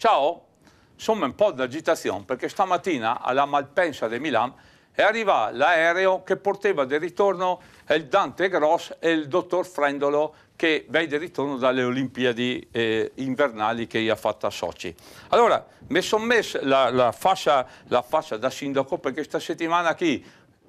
Ciao, insomma un po' d'agitazione perché stamattina alla Malpensa di Milano è arrivato l'aereo che portava di ritorno il Dante Gross e il dottor Frendolo che va di ritorno dalle Olimpiadi eh, invernali che ha fatto a Sochi. Allora, mi sono messo la, la, fascia, la, fascia, da sindaco perché questa settimana chi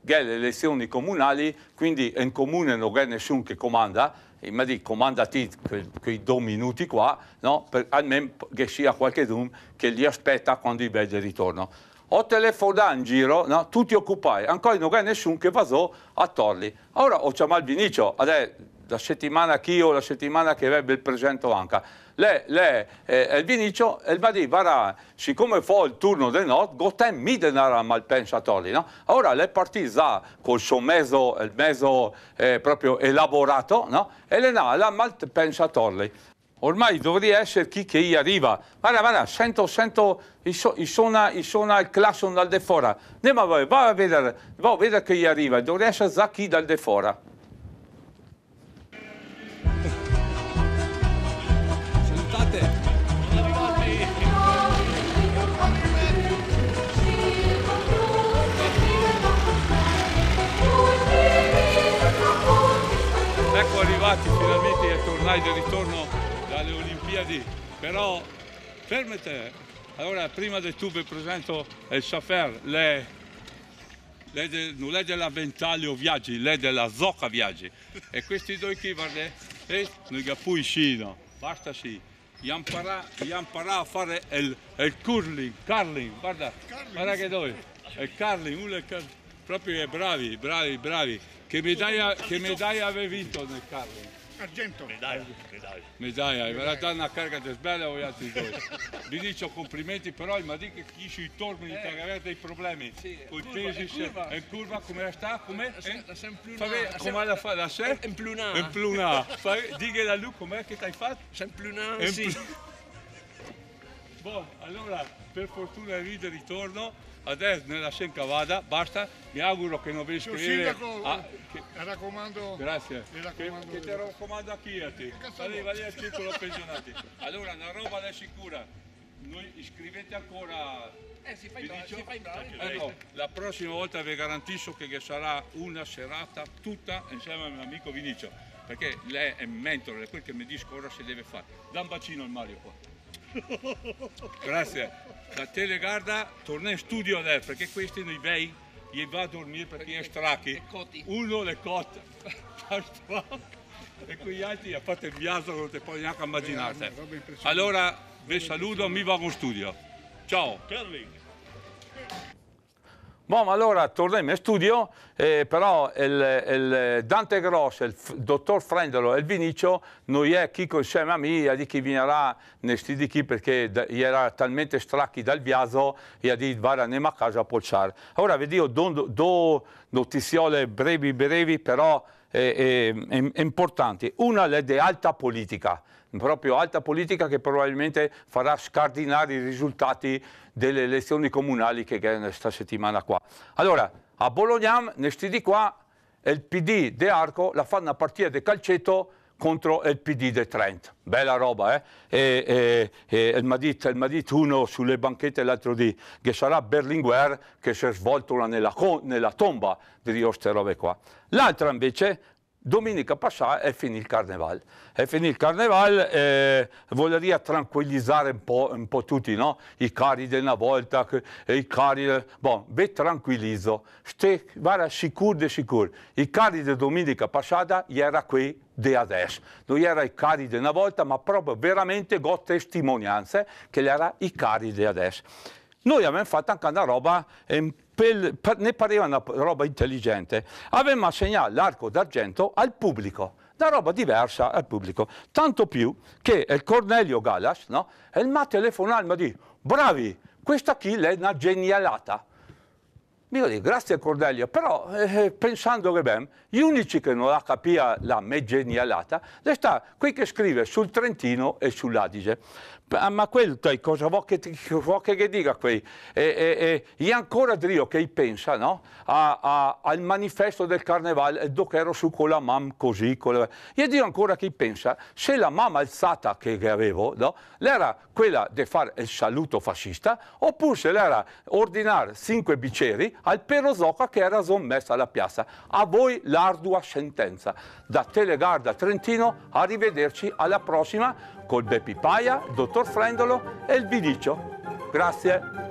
che le elezioni comunali, quindi in comune non c'è nessuno che comanda, eh, ma di comandati que, quei due minuti qua, no? per, almeno che sia qualcuno che li aspetta quando vede il ritorno. Ho telefonato in giro, no? tutti occupati, ancora non c'è nessuno che va a Torli. Ora ho chiamato il Vinicio, adesso la settimana che io, la settimana che ebbe il presento anche. Le, le, eh, il vinicio, e il badì, varà, siccome fa il turno del nord, gotem midenar a Malpensa Torri, no? Ora le partita col suo mezzo, il mezzo eh, proprio elaborato, no? E le na, la Malpensa Torri. Ormai dovrebbe essere chi che arriva. Guarda, guarda, sento, sento, suona, suona il classico dal de fora. Andiamo a vedere, va a vedere, va a vedere chi arriva. Dovrebbe essere già chi dal de fora. Ecco arrivati finalmente al tornai di ritorno dalle Olimpiadi, però fermate. Allora, prima di tutto vi presento il Safer, le, le de, non è della Ventaglio Viaggi, lei della Zocca Viaggi. E questi due qui, guardate, e noi capisciamo, basta sì. gli Imparare a fare il, il curling, curling, guarda, guarda che dove, il curling, uno è il curling proprio bravi, bravi, bravi. Che medaglia, che medaglia avevi vinto nel carro? Argento. Medaglia, medaglia. Medaglia, in realtà è una carga di sbella voi altri due. Vi dico complimenti, però ma dì che chi sui torna in Italia avete dei problemi. Sì, Con tesi, è in curva, come sta? Come? Eh? Come la fa? La sé? in plunà. È in plunà. Dì da lui com'è che t'hai fatto? È in plunà, sì. Boh, allora per fortuna ride ritorno, adesso nella senca vada, basta, mi auguro che non vi scrivere. Sindaco, a, ah, eh, che, raccomando. Grazie. Raccomando che, che ti raccomando a chi a te. Arriva lì al circolo pensionati. Allora una roba è sicura, noi iscrivete ancora. Eh, si fa in bravo, Ecco, la prossima volta vi garantisco che sarà una serata tutta insieme al mio amico Vinicio perché lei è mentore, è quel che mi ora se deve fare. Da un bacino al Mario qua. Grazie. Da Telegarda torna in studio adesso perché questi noi vei gli va a dormire perché è stracchi. Uno le cotte. e quegli altri ha fatto il viaggio che non ti puoi neanche immaginare. Allora vi saluto, e mi vado in studio. Ciao. Bom, allora torno in studio, eh, però il, il Dante Grosso, il dottor Frendolo e il Vinicio non è chi insieme a me, e di chi vinerà nesti di chi perché era talmente stracchi dal viaggio e a di vara andiamo a casa a polciare. Ora vi dico due notiziole brevi brevi, però eh, eh, importanti. Una è di alta politica, proprio alta politica che probabilmente farà scardinare i risultati delle elezioni comunali che erano questa settimana qua. Allora, a Bologna, nesti di qua, il PD di Arco la fanno a partire del calcetto contro il PD di Trent. Bella roba, eh? E, e, e il, Madrid, il Madrid uno sulle banchette l'altro di, che sarà Berlinguer che si è svolto nella, nella tomba di Rio queste robe qua. L'altra invece, Domenica passata è finito il carneval. È finito il carneval, eh, voleria tranquillizzare un po', un po tutti, no? I cari della volta, eh, i cari... Bon, vi tranquillizzo. Ste, sicuri di sicuro. I cari di domenica passata erano qui di adesso. Non erano i cari di una volta, ma proprio veramente ho testimonianze che erano i cari di adesso. Noi abbiamo fatto anche una roba, eh, ne pareva una roba intelligente, avevamo assegnato l'arco d'argento al pubblico, una roba diversa al pubblico. Tanto più che il Cornelio Galas, no? E mi ha telefonato e mi ha detto, bravi, questa qui è una genialata. Io dico grazie Cornelio, però eh, eh, pensando che ben, gli unici che non la capia la me genialata, le sta qui che scrive sul Trentino e sull'Adige. Ah, ma quello cosa vuoi che, vuoi che dica qui? E, e, e, e ancora Drio che pensa no? a, a, al manifesto del carnevale, do che ero su con la mamma così, con la... e Dio ancora che pensa, se la mamma alzata che, che avevo, no? era quella di fare il saluto fascista, oppure se l'era ordinare cinque biceri al Perosoca che era sommessa alla piazza. A voi l'ardua sentenza. Da Telegarda Trentino, arrivederci alla prossima col Beppi Paia, Dottor Frendolo e il Bidicio. Grazie.